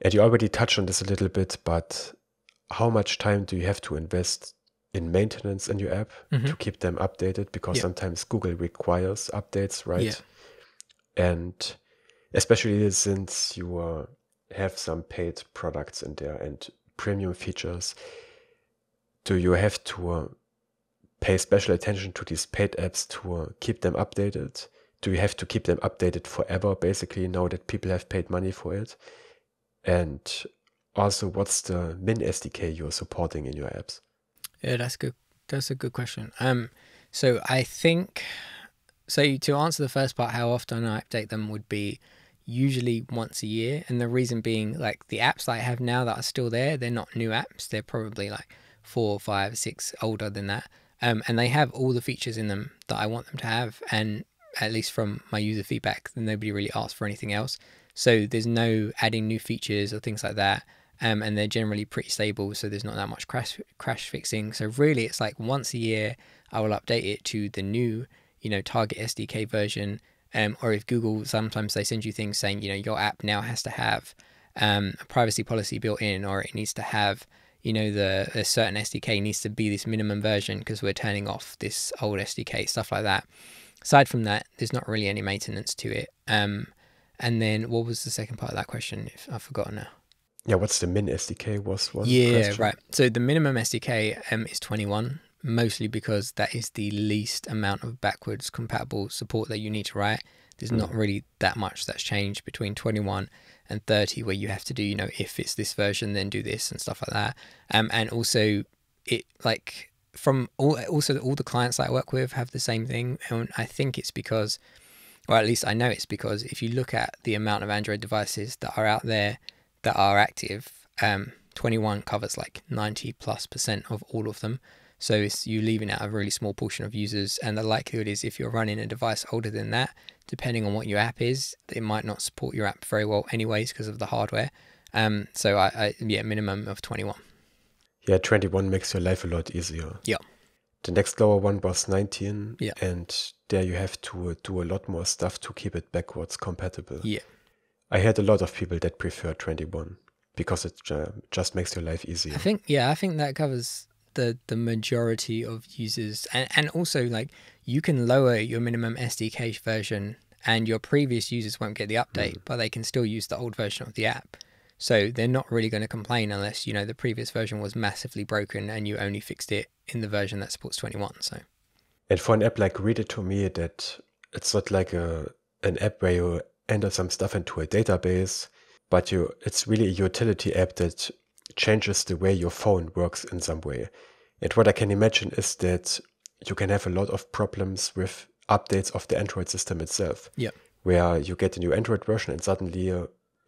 And you already touched on this a little bit, but how much time do you have to invest in maintenance in your app mm-hmm. to keep them updated? Because yeah. sometimes Google requires updates, right? Yeah. And especially since you uh, have some paid products in there and premium features, do you have to uh, pay special attention to these paid apps to uh, keep them updated? Do you have to keep them updated forever, basically, now that people have paid money for it? and also what's the min SDK you're supporting in your apps? Yeah, that's good. That's a good question. Um, so I think so to answer the first part, how often I update them would be usually once a year, and the reason being like the apps that I have now that are still there, they're not new apps. They're probably like four, five, six older than that, um, and they have all the features in them that I want them to have, and at least from my user feedback, nobody really asked for anything else. So there's no adding new features or things like that. Um, and they're generally pretty stable, so there's not that much crash crash fixing. So really, it's like once a year I will update it to the new, you know, target SDK version. Um, or if Google sometimes they send you things saying, you know, your app now has to have um, a privacy policy built in, or it needs to have, you know, the a certain SDK needs to be this minimum version because we're turning off this old SDK stuff like that. Aside from that, there's not really any maintenance to it. Um, and then what was the second part of that question? If I've forgotten now. Yeah, what's the min SDK was one? Yeah, question. right. So the minimum SDK um, is 21, mostly because that is the least amount of backwards compatible support that you need to write. There's mm. not really that much that's changed between 21 and 30 where you have to do, you know, if it's this version, then do this and stuff like that. Um, and also it like from all, also all the clients that I work with have the same thing. And I think it's because well, at least I know it's because if you look at the amount of Android devices that are out there that are active, um, 21 covers like 90 plus percent of all of them. So it's you leaving out a really small portion of users, and the likelihood is if you're running a device older than that, depending on what your app is, it might not support your app very well anyways because of the hardware. Um, so I, I yeah, minimum of 21. Yeah, 21 makes your life a lot easier. Yeah. The next lower one was 19. Yeah. And there you have to uh, do a lot more stuff to keep it backwards compatible. Yeah. I had a lot of people that prefer 21 because it just makes your life easier. I think, yeah, I think that covers the, the majority of users. And, and also, like, you can lower your minimum SDK version and your previous users won't get the update, mm. but they can still use the old version of the app. So they're not really going to complain unless, you know, the previous version was massively broken and you only fixed it in the version that supports 21. So. And for an app like Read It To Me, that it's not like a an app where you enter some stuff into a database, but you it's really a utility app that changes the way your phone works in some way. And what I can imagine is that you can have a lot of problems with updates of the Android system itself. Yeah. Where you get a new Android version and suddenly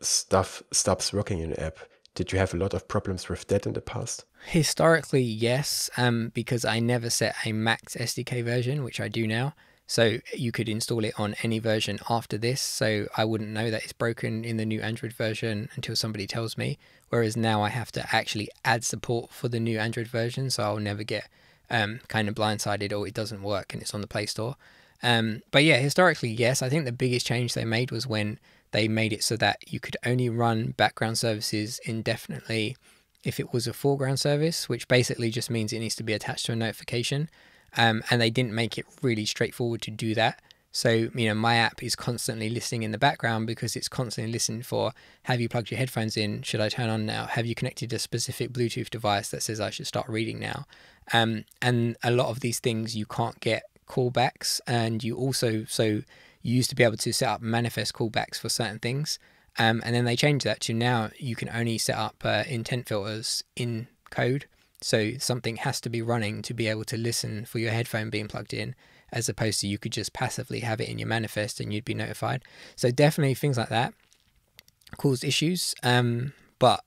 stuff stops working in an app. Did you have a lot of problems with that in the past? Historically, yes, um, because I never set a max SDK version, which I do now. So you could install it on any version after this. So I wouldn't know that it's broken in the new Android version until somebody tells me. Whereas now I have to actually add support for the new Android version. So I'll never get um, kind of blindsided or it doesn't work and it's on the Play Store. Um, but yeah, historically, yes. I think the biggest change they made was when they made it so that you could only run background services indefinitely if it was a foreground service, which basically just means it needs to be attached to a notification. Um, and they didn't make it really straightforward to do that. So, you know, my app is constantly listening in the background because it's constantly listening for have you plugged your headphones in? Should I turn on now? Have you connected a specific Bluetooth device that says I should start reading now? Um, and a lot of these things you can't get callbacks and you also, so you used to be able to set up manifest callbacks for certain things. Um, and then they changed that to now you can only set up uh, intent filters in code. So something has to be running to be able to listen for your headphone being plugged in, as opposed to you could just passively have it in your manifest and you'd be notified. So definitely things like that caused issues. Um, but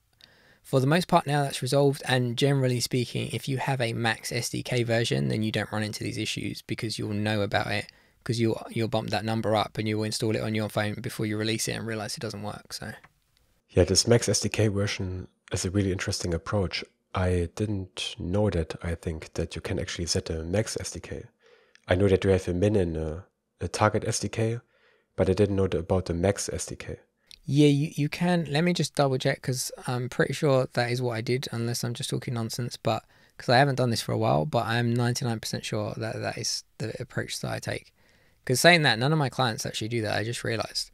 for the most part now that's resolved and generally speaking if you have a max SDK version then you don't run into these issues because you'll know about it because you'll you'll bump that number up and you'll install it on your phone before you release it and realize it doesn't work. So yeah, this Max SDK version is a really interesting approach. I didn't know that. I think that you can actually set a max SDK. I know that you have a min and a, a target SDK, but I didn't know about the max SDK. Yeah, you, you can. Let me just double check because I'm pretty sure that is what I did, unless I'm just talking nonsense. But because I haven't done this for a while, but I'm 99% sure that that is the approach that I take. Because saying that, none of my clients actually do that. I just realized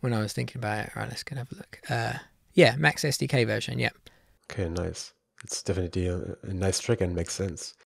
when I was thinking about it. All right, let's go have a look. Uh, yeah, Max SDK version. Yeah. Okay, nice. It's definitely a, a nice trick and makes sense.